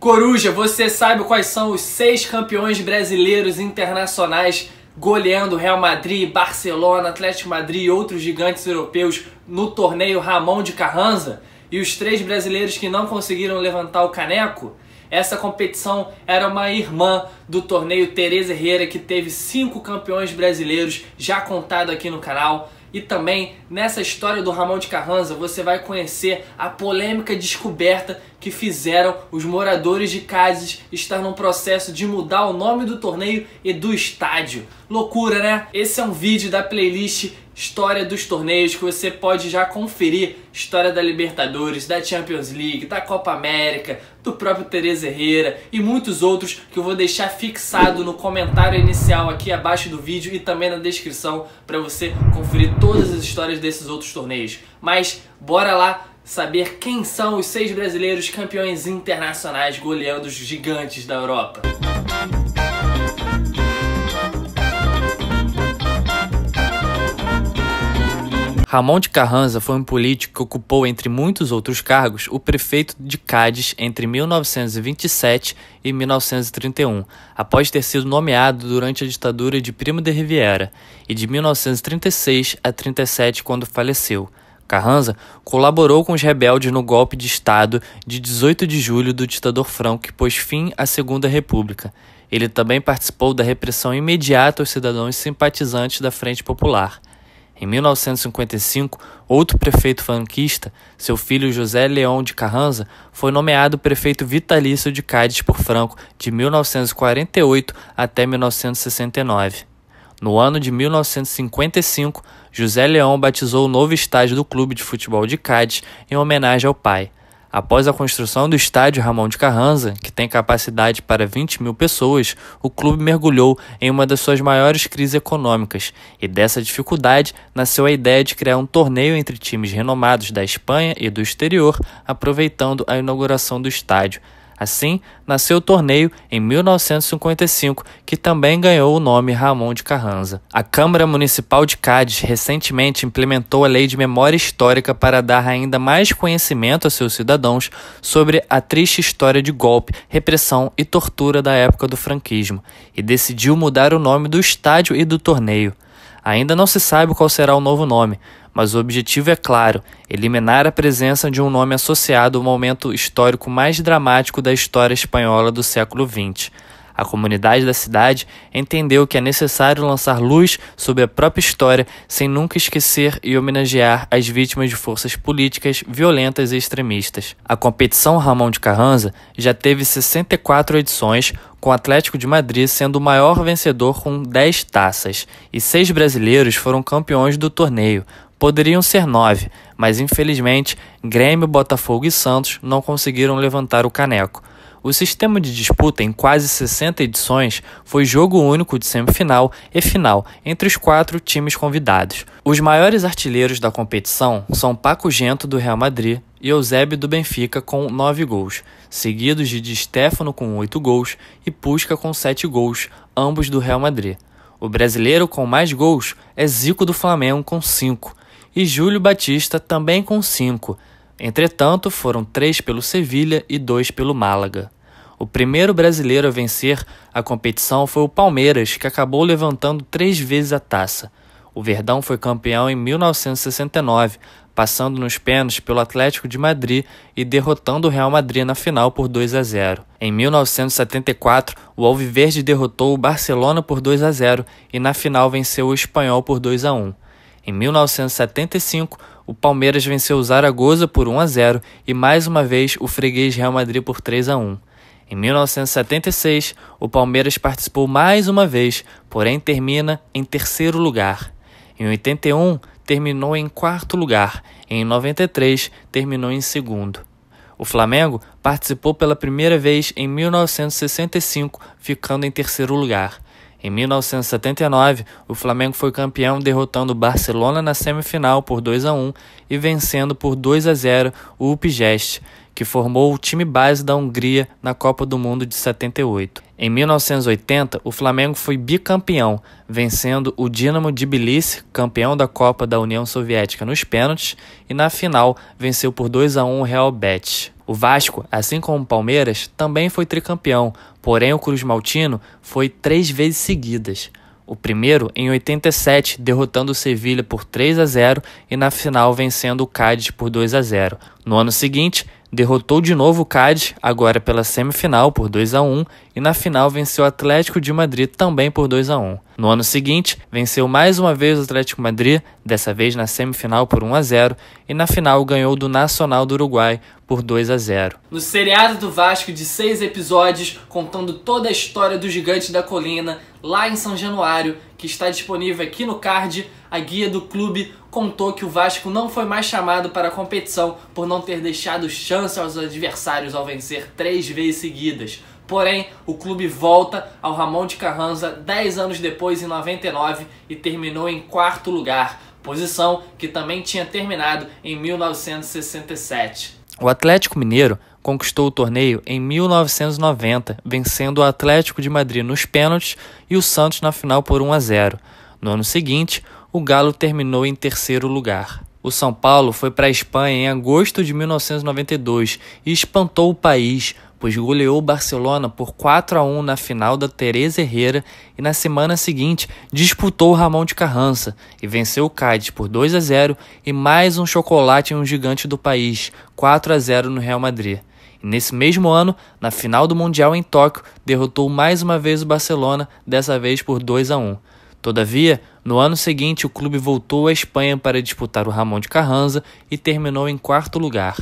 Coruja, você sabe quais são os seis campeões brasileiros internacionais goleando Real Madrid, Barcelona, Atlético Madrid e outros gigantes europeus no torneio Ramon de Carranza? E os três brasileiros que não conseguiram levantar o caneco? Essa competição era uma irmã do torneio Tereza Herrera, que teve cinco campeões brasileiros, já contado aqui no canal. E também nessa história do Ramon de Carranza você vai conhecer a polêmica descoberta que fizeram os moradores de Cádiz estar no processo de mudar o nome do torneio e do estádio. Loucura, né? Esse é um vídeo da playlist história dos torneios que você pode já conferir história da Libertadores, da Champions League, da Copa América, do próprio Tereza Herrera e muitos outros que eu vou deixar fixado no comentário inicial aqui abaixo do vídeo e também na descrição para você conferir todas as histórias desses outros torneios. Mas bora lá saber quem são os seis brasileiros campeões internacionais goleando os gigantes da Europa. Ramon de Carranza foi um político que ocupou, entre muitos outros cargos, o prefeito de Cádiz entre 1927 e 1931, após ter sido nomeado durante a ditadura de Primo de Riviera, e de 1936 a 37 quando faleceu. Carranza colaborou com os rebeldes no golpe de Estado de 18 de julho do ditador Franco, que pôs fim à Segunda República. Ele também participou da repressão imediata aos cidadãos simpatizantes da Frente Popular. Em 1955, outro prefeito franquista, seu filho José Leão de Carranza, foi nomeado prefeito vitalício de Cádiz por Franco de 1948 até 1969. No ano de 1955, José Leão batizou o novo estádio do Clube de Futebol de Cádiz em homenagem ao pai. Após a construção do estádio Ramon de Carranza, que tem capacidade para 20 mil pessoas, o clube mergulhou em uma das suas maiores crises econômicas, e dessa dificuldade nasceu a ideia de criar um torneio entre times renomados da Espanha e do exterior, aproveitando a inauguração do estádio. Assim, nasceu o torneio em 1955, que também ganhou o nome Ramon de Carranza. A Câmara Municipal de Cádiz recentemente implementou a Lei de Memória Histórica para dar ainda mais conhecimento a seus cidadãos sobre a triste história de golpe, repressão e tortura da época do franquismo, e decidiu mudar o nome do estádio e do torneio. Ainda não se sabe qual será o novo nome, mas o objetivo é claro: eliminar a presença de um nome associado ao momento histórico mais dramático da história espanhola do século XX. A comunidade da cidade entendeu que é necessário lançar luz sobre a própria história sem nunca esquecer e homenagear as vítimas de forças políticas violentas e extremistas. A competição Ramon de Carranza já teve 64 edições, com o Atlético de Madrid sendo o maior vencedor com 10 taças, e seis brasileiros foram campeões do torneio. Poderiam ser nove, mas infelizmente Grêmio, Botafogo e Santos não conseguiram levantar o caneco. O sistema de disputa em quase 60 edições foi jogo único de semifinal e final entre os quatro times convidados. Os maiores artilheiros da competição são Paco Gento do Real Madrid e Eusébio do Benfica com 9 gols, seguidos de Di Stefano com 8 gols e Pusca com 7 gols, ambos do Real Madrid. O brasileiro com mais gols é Zico do Flamengo com 5 e Júlio Batista também com cinco. Entretanto, foram três pelo Sevilha e dois pelo Málaga. O primeiro brasileiro a vencer a competição foi o Palmeiras, que acabou levantando três vezes a taça. O Verdão foi campeão em 1969, passando nos pênaltis pelo Atlético de Madrid e derrotando o Real Madrid na final por 2 a 0. Em 1974, o Alviverde derrotou o Barcelona por 2 a 0 e na final venceu o Espanhol por 2 a 1. Em 1975, o Palmeiras venceu o Zaragoza por 1 a 0 e mais uma vez o freguês Real Madrid por 3 a 1. Em 1976, o Palmeiras participou mais uma vez, porém termina em terceiro lugar. Em 81, terminou em quarto lugar. Em 93, terminou em segundo. O Flamengo participou pela primeira vez em 1965, ficando em terceiro lugar. Em 1979, o Flamengo foi campeão derrotando o Barcelona na semifinal por 2 a 1 e vencendo por 2 a 0 o Upgest, que formou o time base da Hungria na Copa do Mundo de 78. Em 1980, o Flamengo foi bicampeão, vencendo o Dinamo de Tbilisi, campeão da Copa da União Soviética nos pênaltis, e na final venceu por 2 a 1 o Real Betis. O Vasco, assim como o Palmeiras, também foi tricampeão, porém o Cruz Maltino foi três vezes seguidas. O primeiro em 87, derrotando o Sevilha por 3 a 0 e na final vencendo o Cádiz por 2 a 0. No ano seguinte, derrotou de novo o Cádiz, agora pela semifinal por 2 a 1 e na final venceu o Atlético de Madrid também por 2 a 1. No ano seguinte, venceu mais uma vez o Atlético Madrid, dessa vez na semifinal por 1 a 0 e na final ganhou do Nacional do Uruguai por 2 a 0. No seriado do Vasco de seis episódios contando toda a história do Gigante da Colina lá em São Januário, que está disponível aqui no card, a guia do clube contou que o Vasco não foi mais chamado para a competição por não ter deixado chance aos adversários ao vencer três vezes seguidas. Porém, o clube volta ao Ramon de Carranza 10 anos depois, em 99, e terminou em quarto lugar, posição que também tinha terminado em 1967. O Atlético Mineiro conquistou o torneio em 1990, vencendo o Atlético de Madrid nos pênaltis e o Santos na final por 1 a 0. No ano seguinte, o Galo terminou em terceiro lugar. O São Paulo foi para a Espanha em agosto de 1992 e espantou o país, pois goleou o Barcelona por 4 a 1 na final da Teresa Herrera e na semana seguinte disputou o Ramon de Carrança e venceu o Cádiz por 2 a 0 e mais um chocolate em um gigante do país, 4 a 0 no Real Madrid. Nesse mesmo ano, na final do Mundial em Tóquio, derrotou mais uma vez o Barcelona, dessa vez por 2 a 1. Todavia, no ano seguinte, o clube voltou à Espanha para disputar o Ramon de Carranza e terminou em quarto lugar.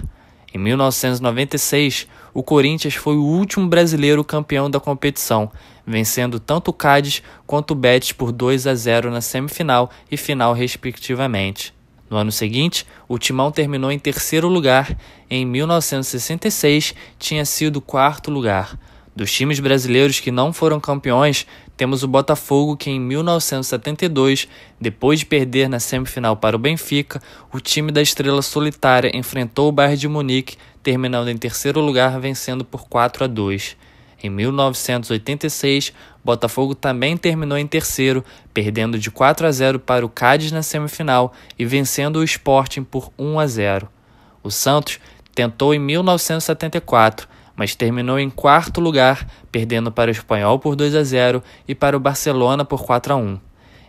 Em 1996, o Corinthians foi o último brasileiro campeão da competição, vencendo tanto o Cádiz quanto o Betis por 2 a 0 na semifinal e final, respectivamente. No ano seguinte, o Timão terminou em terceiro lugar. Em 1966, tinha sido quarto lugar. Dos times brasileiros que não foram campeões, temos o Botafogo que em 1972, depois de perder na semifinal para o Benfica, o time da estrela solitária enfrentou o Bayern de Munique, terminando em terceiro lugar, vencendo por 4 a 2. Em 1986, Botafogo também terminou em terceiro, perdendo de 4 a 0 para o Cádiz na semifinal e vencendo o Sporting por 1 a 0. O Santos tentou em 1974, mas terminou em quarto lugar, perdendo para o Espanhol por 2 a 0 e para o Barcelona por 4 a 1.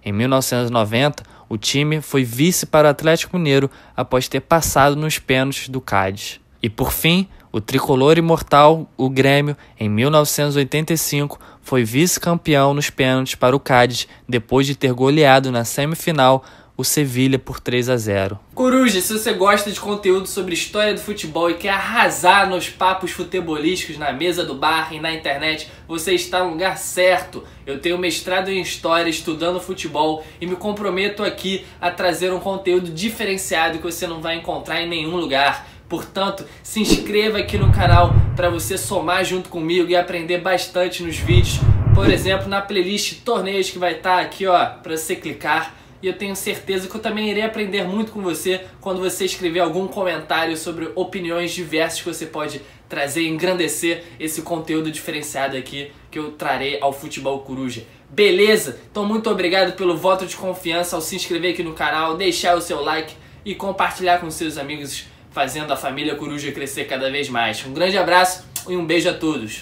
Em 1990, o time foi vice para o Atlético Mineiro após ter passado nos pênaltis do Cádiz. E por fim, o tricolor imortal, o Grêmio, em 1985, foi vice-campeão nos pênaltis para o Cádiz depois de ter goleado na semifinal o Sevilha por 3 a 0. Coruja, se você gosta de conteúdo sobre história do futebol e quer arrasar nos papos futebolísticos na mesa do bar e na internet, você está no lugar certo. Eu tenho mestrado em história estudando futebol e me comprometo aqui a trazer um conteúdo diferenciado que você não vai encontrar em nenhum lugar. Portanto, se inscreva aqui no canal para você somar junto comigo e aprender bastante nos vídeos. Por exemplo, na playlist torneios que vai estar tá aqui, ó, para você clicar. E eu tenho certeza que eu também irei aprender muito com você quando você escrever algum comentário sobre opiniões diversas que você pode trazer e engrandecer esse conteúdo diferenciado aqui que eu trarei ao Futebol Coruja. Beleza? Então muito obrigado pelo voto de confiança ao se inscrever aqui no canal, deixar o seu like e compartilhar com seus amigos fazendo a família Coruja crescer cada vez mais. Um grande abraço e um beijo a todos.